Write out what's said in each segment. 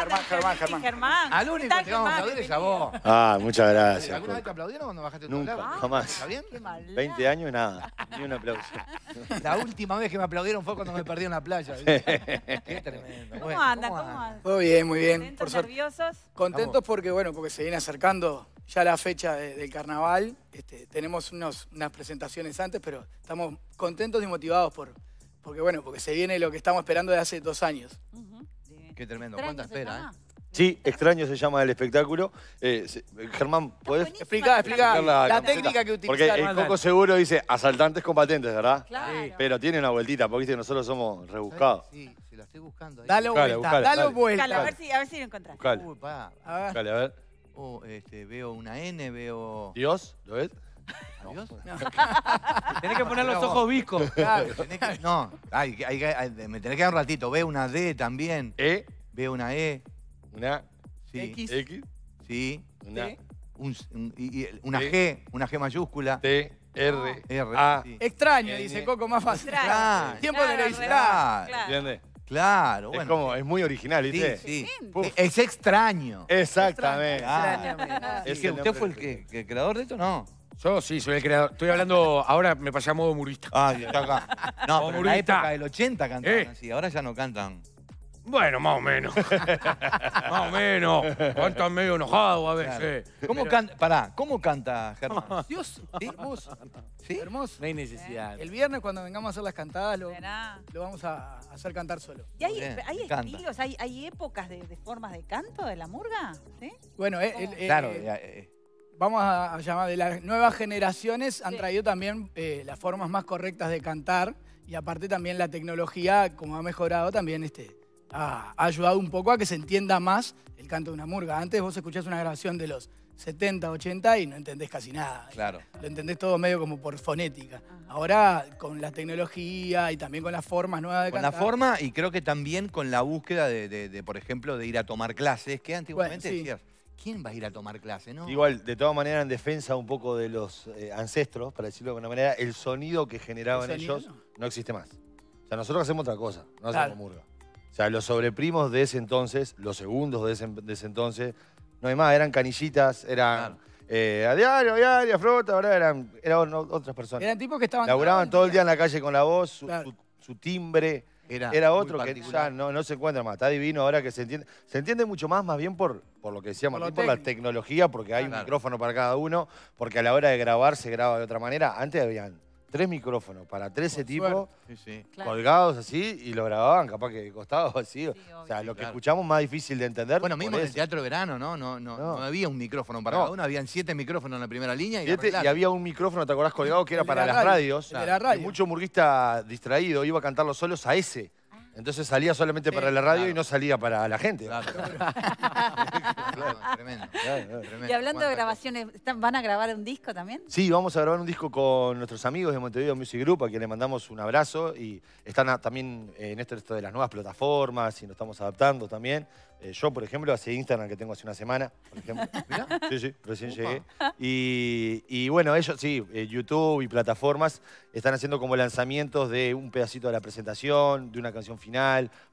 Germán, Germán, Germán. Germán. Al único que te vamos a aplaudir es a vos. Ah, muchas gracias. ¿Alguna vez te aplaudieron cuando bajaste tu Nunca, jamás. ¿Está bien? Qué mal. 20 años, y nada. Ni un aplauso. La última vez que me aplaudieron fue cuando me perdí en la playa. Qué tremendo. ¿Cómo anda? ¿Cómo anda? Todo bien, muy bien. ¿Contentos, nerviosos? Contentos porque, bueno, porque se viene acercando ya la fecha del carnaval. Este, tenemos unas presentaciones antes, pero estamos contentos y motivados por, porque, bueno, porque se viene lo que estamos esperando de hace dos años. Qué tremendo. ¿Cuánta espera, eh? Sí, Extraño se llama el espectáculo. Eh, Germán, ¿puedes explicar, explica la, técnica que Porque el Coco Seguro dice asaltantes combatentes, ¿verdad? Claro. Pero tiene una vueltita, porque viste, nosotros somos rebuscados. Sí, si la estoy buscando Dale vuelta, dale, vuelta. a ver si, a ver si lo encontrás. Uy, pa. A ver. a ver. Oh, este, veo una N, veo... Dios, ¿lo ves? Adiós. Tenés que poner los ojos viscos. Claro, No, me tenés que dar un ratito. Veo una D también. ¿Eh? una E. Una X. X. Sí. Una. y, una G, una G mayúscula. T. R, R, A. Extraño, dice Coco, más fácil. Tiempo de la claro. ¿Entiendes? Claro, bueno. Es como, es muy original, ¿viste? Sí, e, Es extraño. Exactamente. es que ¿Usted fue el, que, creador de esto? No. Yo sí, soy el creador. Estoy hablando, ahora me pasé a modo murista. Ah, está acá. No, pero en la época del 80 cantaban eh. así, ahora ya no cantan. Bueno, más o menos. más o menos. Están medio enojado a veces. ¿Cómo canta? Pará, ¿cómo canta Germán? Dios, Hermoso. No hay necesidad. El viernes cuando vengamos a hacer las cantadas lo, vamos a hacer cantar solo. ¿Y hay, estilos, hay, épocas de, formas de canto de la murga? Bueno, eh, eh, claro, eh, vamos a llamar, de las nuevas generaciones han traído también las formas más correctas de cantar y aparte también la tecnología, como ha mejorado, también este, ha, ayudado un poco a que se entienda más el canto de una murga. Antes vos escuchás una grabación de los 70, 80 y no entendés casi nada. Claro. Lo entendés todo medio como por fonética. Ahora, con la tecnología y también con las formas nuevas de cantar. Con la forma y creo que también con la búsqueda de, por ejemplo, de ir a tomar clases, que antiguamente decías, ¿quién va a ir a tomar clase? No? Igual, de todas maneras, en defensa un poco de los eh, ancestros, para decirlo de alguna manera, el sonido que generaban ellos no existe más. O sea, nosotros hacemos otra cosa, no hacemos murga. O sea, los sobreprimos de ese entonces, los segundos de ese, entonces, no hay más, eran canillitas, eran... Eh, a diario, a diario, a frota, ¿verdad? Eran, eran otras personas. Eran tipos que estaban... Laburaban todo el día en la calle con la voz, su, timbre. Era, otro que ya no, se encuentra más. Está divino ahora que se entiende. Se entiende mucho más, más bien por, por lo que decíamos, por, por la tecnología, porque hay un micrófono para cada uno, porque a la hora de grabar se graba de otra manera. Antes habían tres micrófonos para 13 tipos colgados así y lo grababan capaz que costados así. o sea, lo que escuchamos más difícil de entender. Bueno, mismo en el Teatro Verano, ¿no? No, no, no. había un micrófono para cada uno, habían siete micrófonos en la primera línea. Y, había un micrófono, ¿te acordás colgado? Que era para las radios. Y mucho murguista distraído iba a cantar los solos a ese. Entonces salía solamente para la radio y no salía para la gente. tremendo, Y hablando de grabaciones, ¿van a grabar un disco también? Sí, vamos a grabar un disco con nuestros amigos de Montevideo Music Group, a quienes le mandamos un abrazo. Y están ah, también en esto, de las nuevas plataformas y nos estamos adaptando también. Eh, yo, por ejemplo, hace Instagram que tengo hace una semana, por Sí, sí, recién llegué. Y, bueno, ellos sí, eh, YouTube y plataformas están haciendo como lanzamientos de un pedacito de la presentación, de una canción final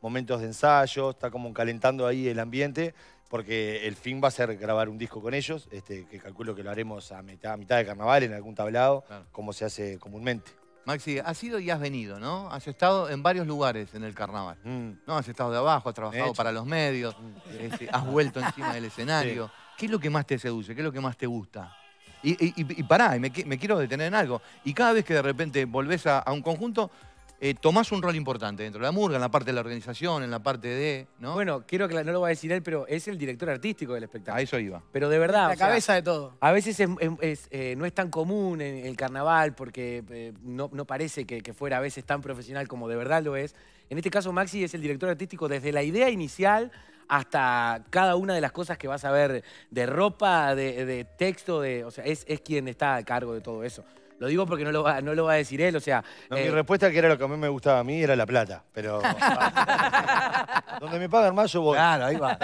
momentos de ensayo, está como calentando ahí el ambiente, porque el fin va a ser grabar un disco con ellos, este, que calculo que lo haremos a mitad, de carnaval, en algún tablado, como se hace comúnmente. Maxi, has ido y has venido, ¿no? Has estado en varios lugares en el carnaval. Mm. ¿No? Has estado de abajo, has trabajado para los medios, mm. este, has vuelto encima del escenario. ¿Qué es lo que más te seduce? ¿Qué es lo que más te gusta? Y, pará, me, quiero detener en algo. Y cada vez que de repente volvés a, a un conjunto, eh, tomás un rol importante dentro de la murga, en la parte de la organización, en la parte de... ¿no? Bueno, quiero que no lo va a decir él, pero es el director artístico del espectáculo. A eso iba. Pero de verdad... La cabeza de todo. A veces eh, no es tan común en el carnaval porque eh, no, parece que, fuera a veces tan profesional como de verdad lo es. En este caso Maxi es el director artístico desde la idea inicial hasta cada una de las cosas que vas a ver de ropa, de, texto, de, o sea, es quien está a cargo de todo eso. Lo digo porque no lo va, no lo va a decir él, o sea... Mi eh, respuesta que era lo que a mí me gustaba a mí era la plata, pero... Donde me pagan más yo voy. Claro, ahí va.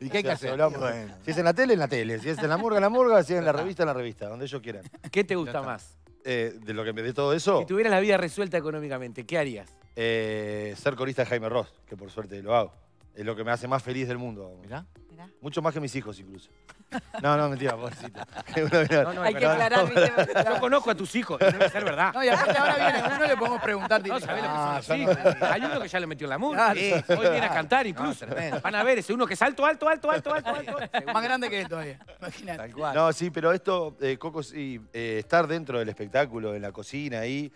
¿Y qué hay que hacer? Si es en la tele, en la tele. Si es en la murga, en la murga. Si es en la revista, en la revista. Donde ellos quieran. ¿Qué te gusta más? Eh, de lo que todo eso. Si tuvieras la vida resuelta económicamente, ¿qué harías? Eh, ser corista de Jaime Ross, que por suerte lo hago. Es lo que me hace más feliz del mundo. Mirá. Mucho más que mis hijos, incluso. No, no, mentira, pobrecito. No, Hay que aclarar, Yo conozco a tus hijos, debe ser verdad. No, y ahora viene uno, no le podemos preguntar. No, ¿sabés lo que son los ah, hijos? Hay uno que ya le metió la música. Sí, hoy viene a cantar incluso. Ah, Van a ver, ese uno que es alto, alto, alto, alto, alto. Más grande que esto, todavía, imagínate. Tal cual. No, sí, pero esto, eh, Coco, sí, eh, estar dentro del espectáculo, en la cocina, ahí,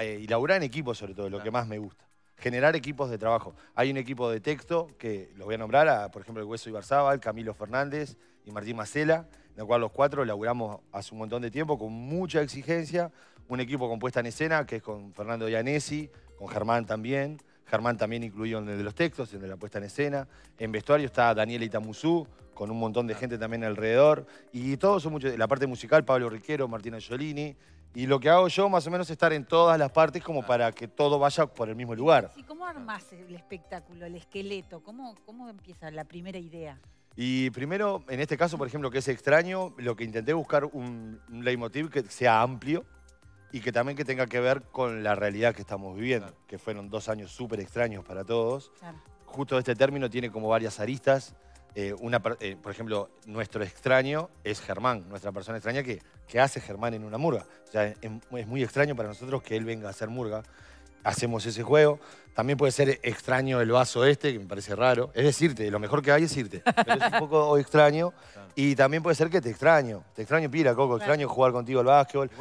eh, y laburar en equipo sobre todo, es lo que más me gusta generar equipos de trabajo. Hay un equipo de texto que los voy a nombrar, por ejemplo, el Hueso Ibarzábal, Camilo Fernández y Martín Macela, en el cual los cuatro laburamos hace un montón de tiempo con mucha exigencia. Un equipo puesta en escena, que es con Fernando Ianesi, con Germán también. Germán también incluido en el de los textos, en el de la puesta en escena. En vestuario está Daniel Itamuzú, con un montón de gente también alrededor. Y todos son muchos. La parte musical, Pablo Riquero, Martina Giolini. Y lo que hago yo más o menos es estar en todas las partes como ah. para que todo vaya por el mismo lugar. ¿Y cómo armas el espectáculo, el esqueleto? ¿Cómo, cómo empieza la primera idea? Y primero, en este caso, por ejemplo, que es extraño, lo que intenté buscar un, leitmotiv que sea amplio y que también que tenga que ver con la realidad que estamos viviendo, que fueron dos años súper extraños para todos. Justo este término tiene como varias aristas. Eh, una, eh, por ejemplo, nuestro extraño es Germán, nuestra persona extraña que, hace Germán en una murga. O sea, es, muy extraño para nosotros que él venga a hacer murga. Hacemos ese juego. También puede ser extraño el vaso este, que me parece raro. Es decirte, lo mejor que hay es irte. Pero es un poco extraño. Y también puede ser que te extraño. Te extraño pira, Coco. Extraño jugar contigo al básquetbol.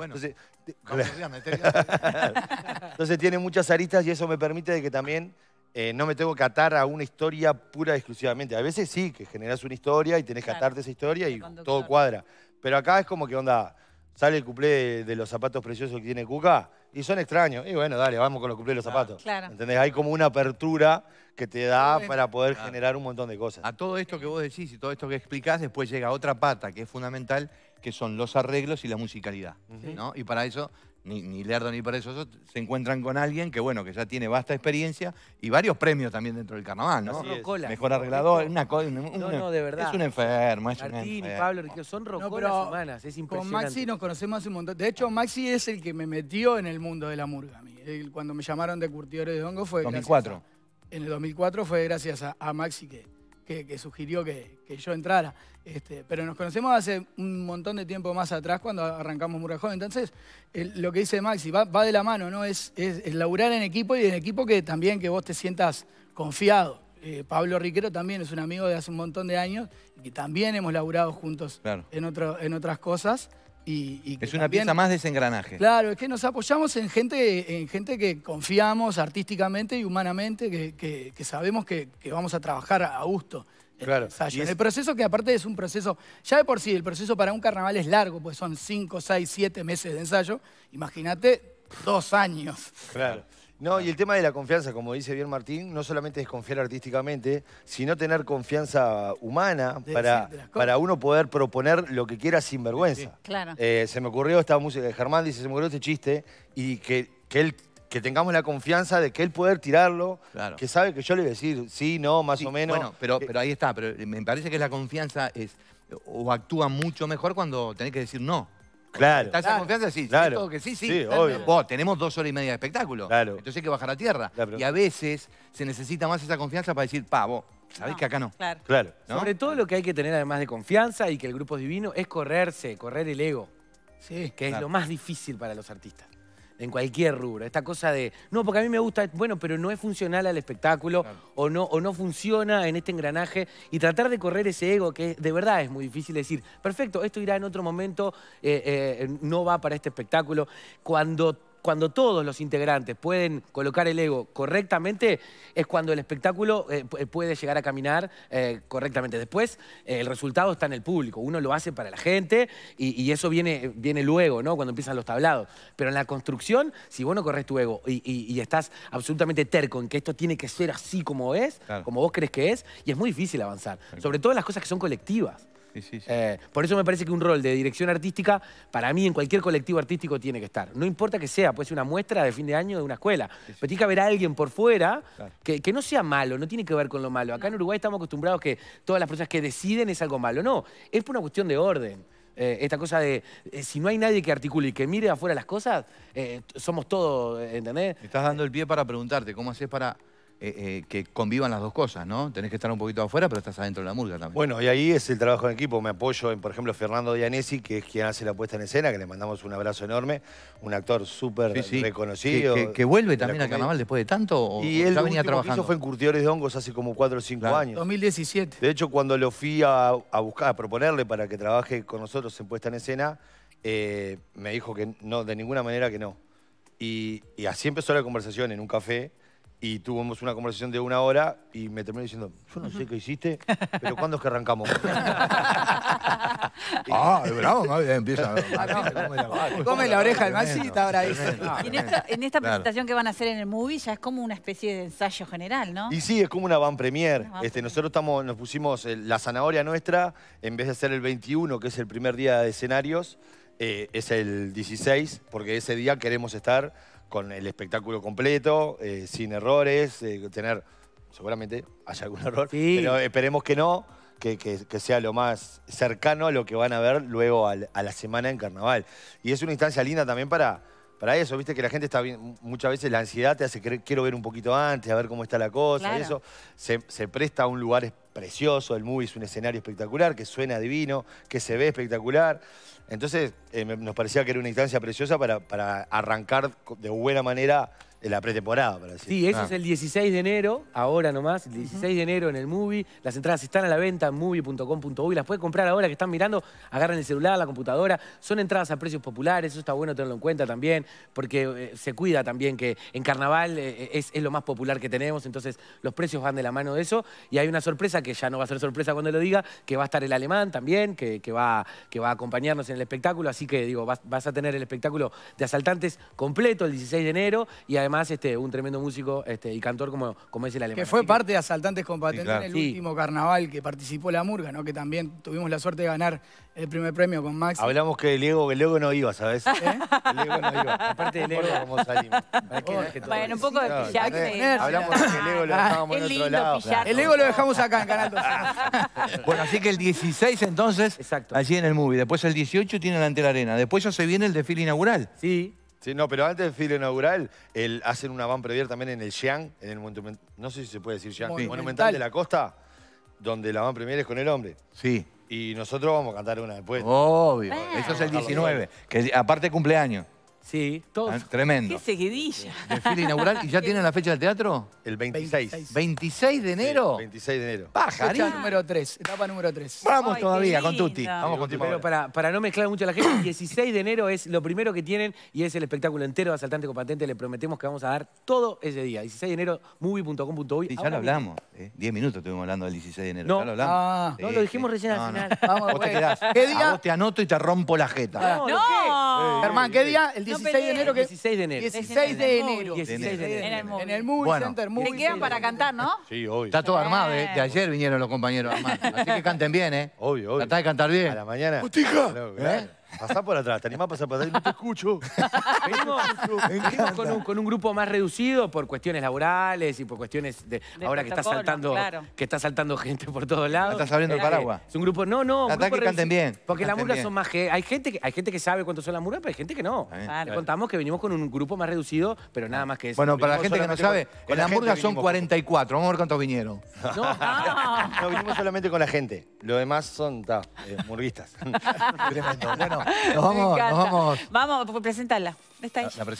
Entonces, tiene muchas aristas y eso me permite de que también eh, no me tengo que atar a una historia pura exclusivamente. A veces sí, que generas una historia y tenés que atarte esa historia y todo cuadra. Pero acá es como que onda, sale el cuplé de, los zapatos preciosos que tiene Cuca y son extraños. Y bueno, dale, vamos con los cuplés de los ah, zapatos. Claro. ¿Entendés? Hay como una apertura que te da para poder ah. generar un montón de cosas. A todo esto que vos decís y todo esto que explicás, después llega otra pata que es fundamental, que son los arreglos y la musicalidad. ¿no? Y para eso ni, Lerdo ni por eso se encuentran con alguien que, bueno, que ya tiene vasta experiencia y varios premios también dentro del carnaval, Mejor arreglador, una No, no, de verdad. Es un enfermo, es Martín y Pablo, son rocolas es Con Maxi nos conocemos hace un montón. De hecho, Maxi es el que me metió en el mundo de la murga. Cuando me llamaron de curtidores de hongo fue... gracias 2004. en el 2004 fue gracias a, a Maxi que que, sugirió que, yo entrara. Este, pero nos conocemos hace un montón de tiempo más atrás cuando arrancamos Joven. Entonces, lo que dice Maxi va, va de la mano, ¿no? Es, es, laburar en equipo y en equipo que también que vos te sientas confiado. Eh, Pablo Riquero también es un amigo de hace un montón de años y también hemos laburado juntos en, en otras cosas es una pieza más de Claro, es que nos apoyamos en gente, en gente que confiamos artísticamente y humanamente, que, sabemos que, vamos a trabajar a gusto. El claro. Ensayo. El proceso que aparte es un proceso, ya de por sí, el proceso para un carnaval es largo, pues son 5, 6, 7 meses de ensayo. Imagínate, dos años. Claro. No, y el tema de la confianza, como dice bien Martín, no solamente es confiar artísticamente, sino tener confianza humana para, para uno poder proponer lo que quiera sin vergüenza. Claro. Eh, se me ocurrió esta música, Germán dice, se me ocurrió este chiste, y que, él que tengamos la confianza de que él poder tirarlo, que sabe que yo le voy a decir sí, no, más o menos. Bueno, pero, eh, pero ahí está, pero me parece que la confianza es o actúa mucho mejor cuando tenés que decir no. Claro. ¿Estás esa confianza? Sí, claro. sí, sí. obvio. tenemos dos horas y media de espectáculo. Claro. Entonces hay que bajar a tierra. Y a veces se necesita más esa confianza para decir, pa, vos, sabés que acá no. Claro. Sobre todo lo que hay que tener además de confianza y que el grupo es divino es correrse, correr el ego. Sí. Que es lo más difícil para los artistas en cualquier rubro. Esta cosa de, no, porque a mí me gusta, bueno, pero no es funcional al espectáculo o, no, o no funciona en este engranaje y tratar de correr ese ego que de verdad es muy difícil decir, perfecto, esto irá en otro momento, eh, eh, no va para este espectáculo. Cuando cuando todos los integrantes pueden colocar el ego correctamente, es cuando el espectáculo eh, eh, puede llegar a caminar eh, correctamente. Después, el resultado está en el público. Uno lo hace para la gente y, eso viene, viene luego, Cuando empiezan los tablados. Pero en la construcción, si vos no corres tu ego y, estás absolutamente terco en que esto tiene que ser así como es, como vos crees que es, y es muy difícil avanzar. Sobre todo en las cosas que son colectivas. Eh, por eso me parece que un rol de dirección artística, para mí, en cualquier colectivo artístico tiene que estar. No importa que sea, puede ser una muestra de fin de año de una escuela. Pero tiene que haber alguien por fuera que, no sea malo, no tiene que ver con lo malo. Acá en Uruguay estamos acostumbrados que todas las personas que deciden es algo malo. No, es por una cuestión de orden. Eh, esta cosa de eh, si no hay nadie que articule y que mire afuera las cosas, somos todos, ¿entendés? estás dando el pie para preguntarte, ¿cómo haces para eh, eh, que convivan las dos cosas, ¿no? Tenés que estar un poquito afuera, pero estás adentro de la murga también. Bueno, y ahí es el trabajo en equipo. Me apoyo en, por ejemplo, Fernando Dianesi, que es quien hace la puesta en escena, que le mandamos un abrazo enorme. Un actor súper reconocido. Que, vuelve también al carnaval después de tanto. y él venía trabajando. Eso fue en Curtidores de Hongos hace como 4 o 5 años. 2017. De hecho, cuando lo fui a, buscar, a proponerle para que trabaje con nosotros en puesta en escena, eh, me dijo que no, de ninguna manera que no. Y, y así empezó la conversación en un café y tuvimos una conversación de una hora y me terminó diciendo, yo no sé qué hiciste, pero ¿cuándo es que arrancamos? ah, bravo, ah, ¿no? empieza. Come la oreja el masita ahora dice. en esta, presentación que van a hacer en el movie ya es como una especie de ensayo general, ¿no? Y sí, es como una van premier. este, nosotros estamos, nos pusimos eh, la zanahoria nuestra, en vez de hacer el 21, que es el primer día de escenarios, eh, es el 16, porque ese día queremos estar con el espectáculo completo, eh, sin errores, eh, tener, seguramente haya algún error, pero esperemos que no, que, sea lo más cercano a lo que van a ver luego a la semana en carnaval. Y es una instancia linda también para para eso, viste que la gente está bien, muchas veces la ansiedad te hace que quiero ver un poquito antes, a ver cómo está la cosa, y eso se, presta a un lugar precioso, el movie es un escenario espectacular, que suena divino, que se ve espectacular. Entonces, eh, nos parecía que era una instancia preciosa para, para arrancar de buena manera en la pretemporada, para decir. Sí, eso es el 16 de enero, ahora nomás, el 16 de enero en el Movie. Las entradas están a la venta en y Las puedes comprar ahora que están mirando, agarran el celular, la computadora. Son entradas a precios populares, eso está bueno tenerlo en cuenta también, porque eh, se cuida también que en carnaval eh, eh, es, lo más popular que tenemos, entonces los precios van de la mano de eso. Y hay una sorpresa que ya no va a ser sorpresa cuando lo diga, que va a estar el alemán también, que, va, que va a acompañarnos en el espectáculo. Así que, digo, vas a tener el espectáculo de Asaltantes completo el 16 de enero y además este, un tremendo músico este, y cantor como, como es el alemán. Que fue parte de Asaltantes con en el último carnaval que participó la Murga, ¿no? Que también tuvimos la suerte de ganar el primer premio con Max. Hablamos que Diego, que luego no iba, ¿sabes? ¿Eh? El ego no iba. Aparte del ego. Cómo salimos. bueno, un poco de no, Hablamos que el Ego lo ah, dejábamos en otro lado. El Ego lo dejamos acá en bueno, así que el 16 entonces, allí en el movie. Después el 18 tiene ante la arena. Después ya se viene el desfile inaugural. Sí. Sí, no, pero antes del filo inaugural, el, hacen una van premier también en el Xiang, en el monumental, no sé si se puede decir Xiang, monumental. de la costa, donde la van premier es con el hombre. Sí. Y nosotros vamos a cantar una después. Obvio. Eso es el 19, que aparte cumpleaños. Sí, todos. Ah, tremendo. Qué seguidilla. Desfile inaugural. ¿Y ya tienen la fecha del teatro? El 26. 26. de enero? 26 de enero. ¡Paja! número 3, etapa número 3. Vamos todavía con Tuti. Vamos con Tuti. Pero para, para no mezclar mucho a la gente, el 16 de enero es lo primero que tienen y es el espectáculo entero de Asaltante con Le prometemos que vamos a dar todo ese día. 16 de enero, movie.com.uy. Y ya lo hablamos. 10 eh. minutos estuvimos hablando del 16 de enero. ya lo hablamos. Ah. no, lo dijimos recién al final. Vamos, te ¿Qué día? te anoto y te rompo la jeta. no. Hermán, ¿qué día? El 16 de enero. 16 de enero. 16 de enero. En el el Movie Center. Movie Te quedan para cantar, ¿no? Sí, hoy Está todo armado, ¿eh? De ayer vinieron los compañeros armados. Así que canten bien, ¿eh? Obvio, obvio. Tratá de cantar bien. A la mañana. ¡Botija! ¿Eh? Pasá por atrás, te animás a pasar por atrás no te escucho. Venimos, con, un, grupo más reducido por cuestiones laborales y por cuestiones de, ahora que está saltando que está saltando gente por todos lados. estás abriendo el eh, paraguas. Es un grupo, no, no. Un canten bien. Porque las murgas son más... Hay gente, que, hay gente que sabe Cuántos son las murgas, pero hay gente que no. contamos que venimos con un grupo más reducido, pero nada más que eso. Bueno, para la gente que no sabe, en las murgas son 44. Vamos a ver cuántos vinieron. No, no. no vinimos solamente con la gente. Lo demás son, ta, eh, murguistas. nos vamos, nos vamos. Vamos, pues, presentarla. Está ahí.